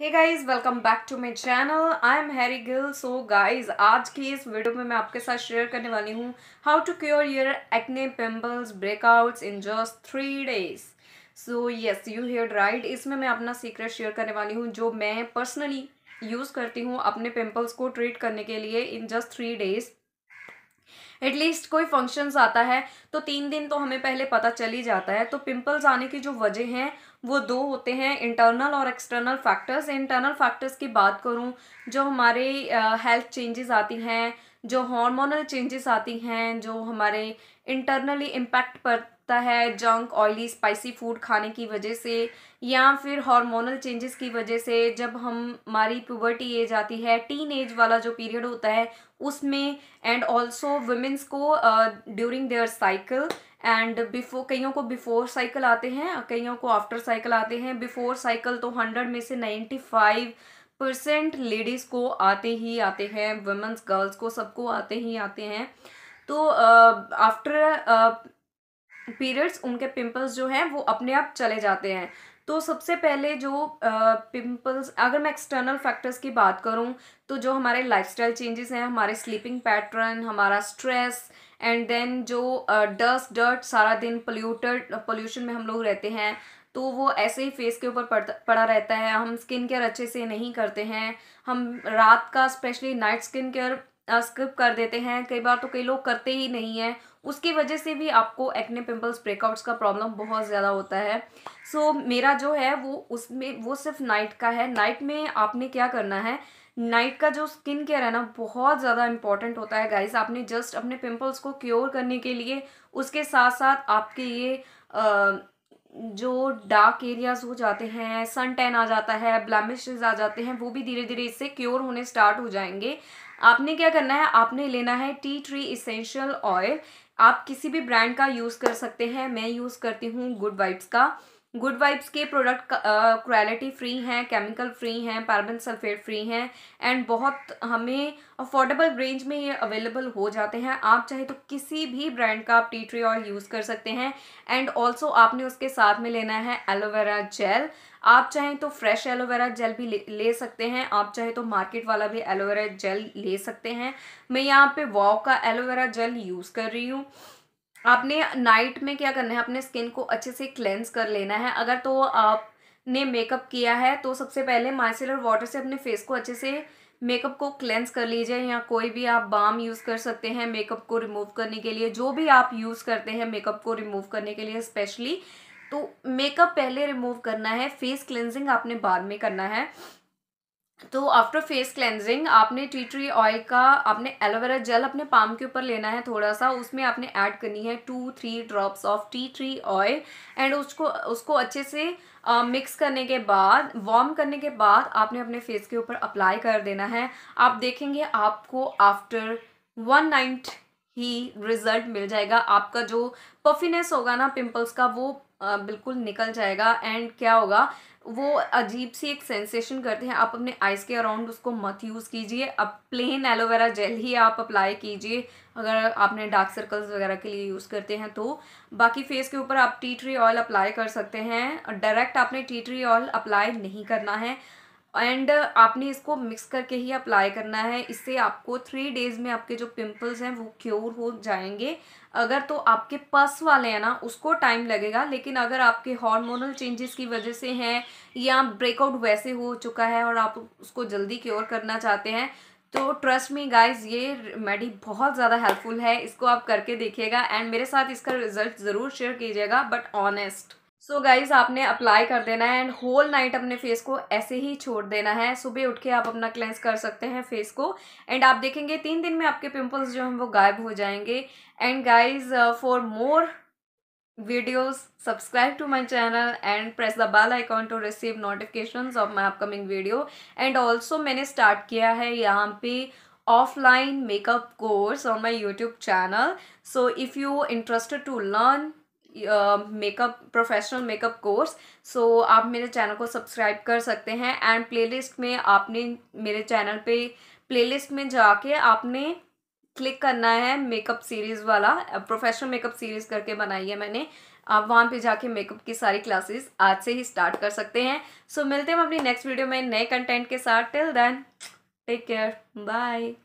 hey guys welcome back to my channel I am Harry Gill so guys आज की इस video में मैं आपके साथ शेयर करने वाली हूँ how to cure your acne pimples breakouts in just three days so yes you hear right इसमें मैं अपना सीक्रेट शेयर करने वाली हूँ जो मैं पर्सनली यूज़ करती हूँ अपने पिम्पल्स को ट्रीट करने के लिए in just three days at least कोई फंक्शंस आता है तो तीन दिन तो हमें पहले पता चल ही जाता है तो पिंपल्स आने की जो वजह हैं वो दो होते हैं इंटरनल और एक्सटर्नल फैक्टर्स इंटरनल फैक्टर्स की बात करूँ जो हमारे हेल्थ चेंजेस आती हैं जो हार्मोनल चेंजेस आती हैं जो हमारे इंटरनली इम्पैक्ट पड़ता है जंक ऑयली स्पाइसी फूड खाने की वजह से या फिर हार्मोनल चेंजेस की वजह से जब हम हमारी प्यूबर्टी एज आती है टीन एज वाला जो पीरियड होता है उसमें एंड ऑल्सो वुमेंस को during their cycle and before कईयों को बिफोर साइकिल आते हैं कईयों को आफ्टर साइकिल आते हैं बिफोर साइकिल तो हंड्रेड में से नाइन्टी फाइव परसेंट लेडीज़ को आते ही आते हैं वुमेंस गर्ल्स को सबको आते ही आते हैं तो आफ्टर पीरियड्स उनके पिंपल्स जो हैं वो अपने आप चले जाते हैं तो सबसे पहले जो पिंपल्स अगर मैं एक्सटर्नल फैक्टर्स की बात करूं तो जो हमारे लाइफस्टाइल चेंजेस हैं हमारे स्लीपिंग पैटर्न हमारा स्ट्रेस एंड देन जो डस्ट डर्ट सारा दिन पोल्यूटेड पोल्यूशन में हम लोग रहते हैं तो वो ऐसे ही फेस के ऊपर पड़ा रहता है हम स्किन केयर अच्छे से नहीं करते हैं हम रात का specially night skin care skip कर देते हैं कई बार तो कई लोग करते ही नहीं हैं उसकी वजह से भी आपको एक्ने पिंपल्स ब्रेकआउट्स का प्रॉब्लम बहुत ज़्यादा होता है सो so, मेरा जो है वो उसमें वो सिर्फ नाइट का है नाइट में आपने क्या करना है नाइट का जो स्किन केयर है ना बहुत ज़्यादा इंपॉर्टेंट होता है गाइस आपने जस्ट अपने पिंपल्स को क्योर करने के लिए उसके साथ साथ आपके ये आ, जो डार्क एरियाज हो जाते हैं सन टैन आ जाता है ब्लैमिशेज आ जाते हैं वो भी धीरे धीरे इससे क्योर होने स्टार्ट हो जाएंगे आपने क्या करना है आपने लेना है टी ट्री इसेंशियल ऑयल आप किसी भी ब्रांड का यूज़ कर सकते हैं मैं यूज़ करती हूँ गुड वाइब्स का गुड वाइब्स के प्रोडक्ट क्वालिटी फ्री हैं केमिकल फ्री हैं पार्बन सल्फेट फ्री हैं एंड बहुत हमें अफोर्डेबल रेंज में ये अवेलेबल हो जाते हैं आप चाहे तो किसी भी ब्रांड का आप टी ट्री ऑयल यूज़ कर सकते हैं एंड ऑल्सो आपने उसके साथ में लेना है एलोवेरा जेल आप चाहें तो फ्रेश एलोवेरा जेल भी ले, ले सकते हैं आप चाहे तो मार्केट वाला भी एलोवेरा जेल ले सकते हैं मैं यहाँ पे वॉक का एलोवेरा जेल यूज़ कर रही हूँ आपने नाइट में क्या करना है अपने स्किन को अच्छे से क्लेंस कर लेना है अगर तो आपने मेकअप किया है तो सबसे पहले माइसिलर वाटर से अपने फेस को अच्छे से मेकअप को क्लेंस कर लीजिए या कोई भी आप बाम यूज़ कर सकते हैं मेकअप को रिमूव करने के लिए जो भी आप यूज़ करते हैं मेकअप को रिमूव करने के लिए स्पेशली तो मेकअप पहले रिमूव करना है फेस क्लेंजिंग आपने बाद में करना है तो आफ्टर फेस क्लेंजिंग आपने टी ट्री ऑयल का आपने एलोवेरा जेल अपने पाम के ऊपर लेना है थोड़ा सा उसमें आपने ऐड करनी है two three drops of tea tree oil and उसको उसको अच्छे से मिक्स करने के बाद वॉर्म करने के बाद आपने अपने फेस के ऊपर अप्लाई कर देना है आप देखेंगे आपको आफ्टर वन नाइट ही रिजल्ट मिल जाएगा आपका जो पफिनेस होगा ना पिम्पल्स का वो बिल्कुल निकल जाएगा एंड क्या होगा वो अजीब सी एक सेंसेशन करते हैं आप अपने आइज़ के अराउंड उसको मत यूज़ कीजिए अब प्लेन एलोवेरा जेल ही आप अप्लाई कीजिए अगर आपने डार्क सर्कल्स वगैरह के लिए यूज़ करते हैं तो बाकी फेस के ऊपर आप टी ट्री ऑयल अप्लाई कर सकते हैं डायरेक्ट आपने टी ट्री ऑयल अप्लाई नहीं करना है एंड uh, आपने इसको मिक्स करके ही अप्लाई करना है इससे आपको थ्री डेज़ में आपके जो पिंपल्स हैं वो क्योर हो जाएंगे अगर तो आपके पस वाले हैं ना उसको टाइम लगेगा लेकिन अगर आपके हार्मोनल चेंजेस की वजह से हैं या ब्रेकआउट वैसे हो चुका है और आप उसको जल्दी क्योर करना चाहते हैं तो ट्रस्ट मी गाइस ये रेमेडी बहुत ज़्यादा हेल्पफुल है इसको आप करके देखिएगा एंड मेरे साथ इसका रिजल्ट ज़रूर शेयर कीजिएगा but honest so so guys आपने अप्लाई कर देना है एंड होल नाइट अपने फेस को ऐसे ही छोड़ देना है सुबह उठ के आप अपना क्लेंस कर सकते हैं फेस को एंड आप देखेंगे तीन दिन में आपके पिंपल्स जो हैं वो गायब हो जाएंगे and guys for more videos subscribe to my channel and press the bell icon to receive notification of my upcoming video and also मैंने स्टार्ट किया है यहाँ पे offline makeup course on my YouTube channel so if you interested to learn makeup professional makeup course so आप मेरे channel को subscribe कर सकते हैं एंड प्लेलिस्ट में आपने मेरे चैनल पे प्लेलिस्ट में जाके आपने क्लिक करना है मेकअप सीरीज़ वाला प्रोफेशनल मेकअप सीरीज़ करके बनाई है मैंने आप वहाँ पे जाके मेकअप की सारी क्लासेस आज से ही स्टार्ट कर सकते हैं सो so, मिलते हैं अपनी नेक्स्ट वीडियो में नए कंटेंट के साथ till then take care bye